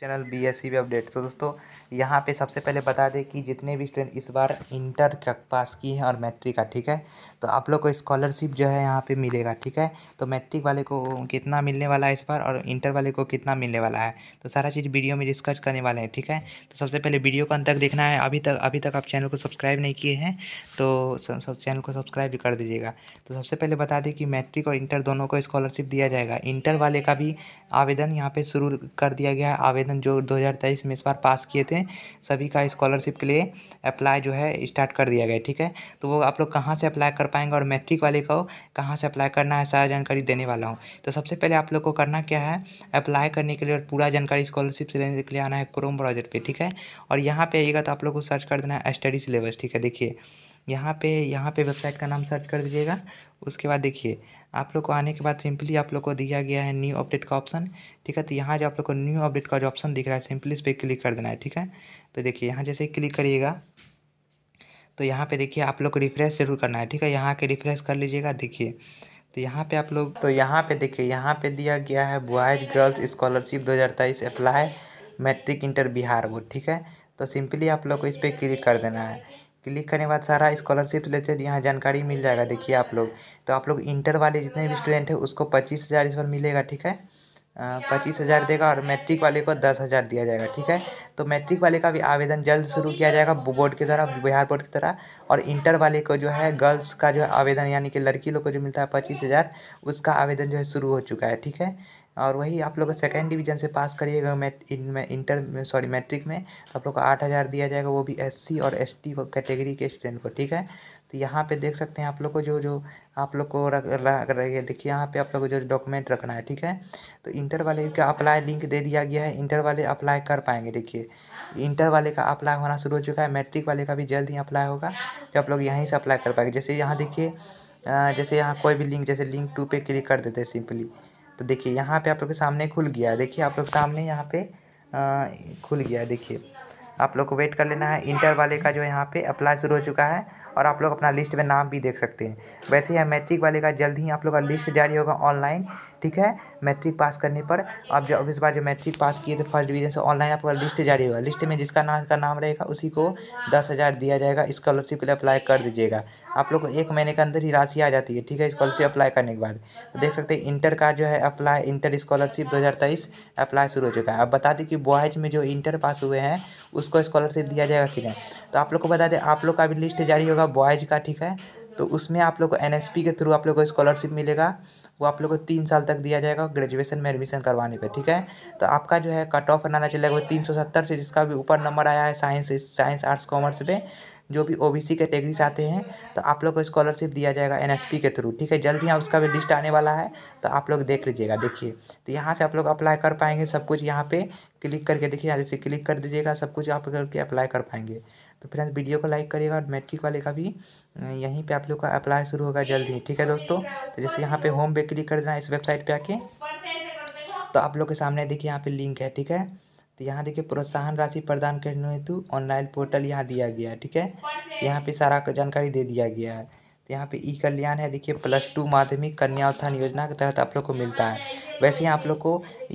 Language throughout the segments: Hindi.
channel B S C update तो दोस्तों यहाँ पे सबसे पहले बता दें कि जितने भी स्टूडेंट इस बार इंटर का पास किए हैं और मैट्रिक का ठीक है तो आप लोग को स्कॉलरशिप जो है यहाँ पे मिलेगा ठीक है तो मैट्रिक वाले को कितना मिलने वाला है इस बार और इंटर वाले को कितना मिलने वाला है तो सारा चीज़ वीडियो में डिस्कस करने वाले हैं ठीक है तो सबसे पहले वीडियो को अंत तक देखना है अभी तक अभी तक आप चैनल को सब्सक्राइब नहीं किए हैं तो चैनल को सब्सक्राइब भी कर दीजिएगा तो सबसे पहले बता दें कि मैट्रिक और इंटर दोनों को स्कॉलरशिप दिया जाएगा इंटर वाले का भी आवेदन यहाँ पर शुरू कर दिया गया है आवेदन आवेदन जो 2023 में इस बार पास किए थे सभी का स्कॉलरशिप के लिए अप्लाई जो है स्टार्ट कर दिया गया ठीक है तो वो आप लोग कहाँ से अप्लाई कर पाएंगे और मैट्रिक वाले को कहाँ से अप्लाई करना है सारा जानकारी देने वाला हूँ तो सबसे पहले आप लोग को करना क्या है अप्लाई करने के लिए और पूरा जानकारी स्कॉलरशिप से लेने के लिए आना है क्रोम ब्राउजर पर ठीक है और यहाँ पर आइएगा तो आप लोग को सर्च कर देना है स्टडी सिलेबस ठीक है देखिए यहाँ पे यहाँ पे वेबसाइट का नाम सर्च कर दीजिएगा उसके बाद देखिए आप लोग को आने के बाद सिंपली आप लोग को दिया गया है न्यू अपडेट का ऑप्शन ठीक है तो यहाँ जो आप लोग को न्यू अपडेट का जो ऑप्शन दिख रहा है सिंपली इस पर क्लिक कर देना है ठीक है तो देखिए यहाँ जैसे क्लिक करिएगा तो यहाँ पे देखिए आप लोग को रिफ्रेश जरूर करना है ठीक है यहाँ के रिफ्रेश कर लीजिएगा देखिए तो यहाँ पे आप लोग तो यहाँ पे देखिए यहाँ पे दिया गया है बॉयज़ गर्ल्स स्कॉलरशिप दो हज़ार तेईस apply matric inter Bihar board ठीक है तो सिंपली आप लोग को इस पर क्लिक कर देना है क्लिक करने के बाद सारा स्कॉलरशिप रिलेटेड यहाँ जानकारी मिल जाएगा देखिए आप लोग तो आप लोग इंटर वाले जितने भी स्टूडेंट हैं उसको पच्चीस हज़ार इस बार मिलेगा ठीक है पच्चीस हज़ार देगा और मैट्रिक वाले को दस हज़ार दिया जाएगा ठीक है तो मैट्रिक वाले का भी आवेदन जल्द शुरू किया जाएगा बोर्ड के द्वारा बिहार बोर्ड की तरह और इंटर वाले को जो है गर्ल्स का जो है आवेदन यानी कि लड़की लोग को जो मिलता है पच्चीस हज़ार उसका आवेदन जो है शुरू हो चुका है ठीक है और वही आप लोग सेकेंड डिवीजन से पास करिएगा मैट इन में इंटर सॉरी मैट्रिक में तो आप लोग को आठ हज़ार दिया जाएगा वो भी एससी और एसटी कैटेगरी के स्टूडेंट को ठीक है तो यहाँ पे देख सकते हैं आप लोग को जो जो आप लोग को रख रख देखिए यहाँ पे आप लोग को जो डॉक्यूमेंट रखना है ठीक है तो इंटर वाले का अप्लाई लिंक दे दिया गया है इंटर वाले अप्लाई कर पाएंगे देखिए इंटर वाले का अप्लाई होना शुरू हो चुका है मैट्रिक वाले का भी जल्द ही अप्लाई होगा तो आप लोग यहीं से अप्लाई कर पाएंगे जैसे यहाँ देखिए जैसे यहाँ कोई भी लिंक जैसे लिंक टू पे क्लिक कर देते हैं सिंपली तो देखिए यहाँ पे आप लोग के सामने खुल गया देखिए आप लोग सामने यहाँ पे आ, खुल गया देखिए आप लोग को वेट कर लेना है इंटर वाले का जो यहाँ पे अप्लाई शुरू हो चुका है और आप लोग अपना लिस्ट में नाम भी देख सकते हैं वैसे ही मैट्रिक वाले का जल्द ही आप लोग का लिस्ट जारी होगा ऑनलाइन ठीक है मैट्रिक पास करने पर आप जब इस बार जो मैट्रिक पास किए थे फर्स्ट डिवीजन से ऑनलाइन आपका लिस्ट जारी होगा लिस्ट में जिसका नाम का नाम रहेगा उसी को दस हज़ार दिया जाएगा स्कॉलरशिप के लिए अप्लाई कर दीजिएगा आप लोग को एक महीने के अंदर ही राशि आ जाती है ठीक है स्कॉलरशिप अप्लाई करने के बाद देख सकते हैं इंटर का जो है अप्लाई इंटर स्कॉलरशिप दो अप्लाई शुरू हो चुका है अब बता दें कि बॉयज़ में जो इंटर पास हुए हैं उस उसको स्कॉलरशिप दिया जाएगा कि नहीं तो आप लोग को बता दें आप लोग का भी लिस्ट जारी होगा बॉयज़ का ठीक है तो उसमें आप लोग को एन के थ्रू आप लोग को स्कॉलरशिप मिलेगा वो आप लोग को तीन साल तक दिया जाएगा ग्रेजुएशन में एडमिशन करवाने पे ठीक है तो आपका जो है कट ऑफ बनाना चलेगा वो तीन सौ सत्तर से जिसका भी ऊपर नंबर आया है साइंस साइंस आर्ट्स कॉमर्स पे जो भी ओ बी सी कैटेगरी से आते हैं तो आप लोग को स्कॉलरशिप दिया जाएगा एन एस पी के थ्रू ठीक है जल्दी यहाँ उसका भी लिस्ट आने वाला है तो आप लोग देख लीजिएगा देखिए तो यहाँ से आप लोग अप्लाई कर पाएंगे सब कुछ यहाँ पे क्लिक करके देखिए यहाँ जैसे क्लिक कर दीजिएगा सब कुछ आप करके अप्लाई कर पाएंगे तो फ्रेंड्स वीडियो को लाइक करिएगा और मैट्रिक वाले का भी यहीं पर आप लोग का अप्लाई शुरू होगा जल्दी ठीक है दोस्तों तो जैसे यहाँ पर होम पे क्लिक कर देना इस वेबसाइट पर आके तो आप लोग के सामने देखिए यहाँ पर लिंक है ठीक है तो यहाँ देखिए प्रोत्साहन राशि प्रदान करने हेतु ऑनलाइन पोर्टल यहाँ दिया गया है ठीक है तो यहाँ पे सारा जानकारी दे दिया गया है तो यहाँ पे ई कल्याण है देखिए प्लस टू माध्यमिक कन्या उत्थान योजना के तहत आप लोग को मिलता है वैसे आप लोग को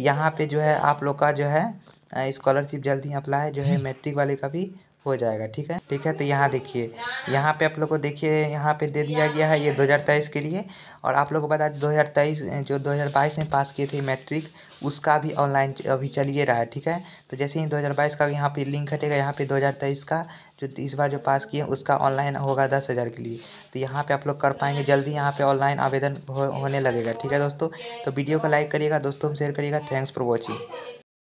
यहाँ पे जो है आप लोग का जो है स्कॉलरशिप जल्द ही अप्लाई जो है मैट्रिक वाले का भी हो जाएगा ठीक है ठीक है तो यहाँ देखिए यहाँ पे आप लोग को देखिए यहाँ पे दे दिया गया है ये 2023 के लिए और आप लोग को बता दो हज़ार तेईस जो 2022 में पास किए थे मैट्रिक उसका भी ऑनलाइन अभी चलिए रहा है ठीक है तो जैसे ही 2022 का यहाँ पे लिंक हटेगा यहाँ पे 2023 का जो इस बार जो पास किए उसका ऑनलाइन होगा दस हज़ार के लिए तो यहाँ पे आप लोग कर पाएंगे जल्दी यहाँ पे ऑनलाइन आवेदन हो, होने लगेगा ठीक है दोस्तों तो वीडियो को लाइक करिएगा दोस्तों शेयर करिएगा थैंक्स फॉर वॉचिंग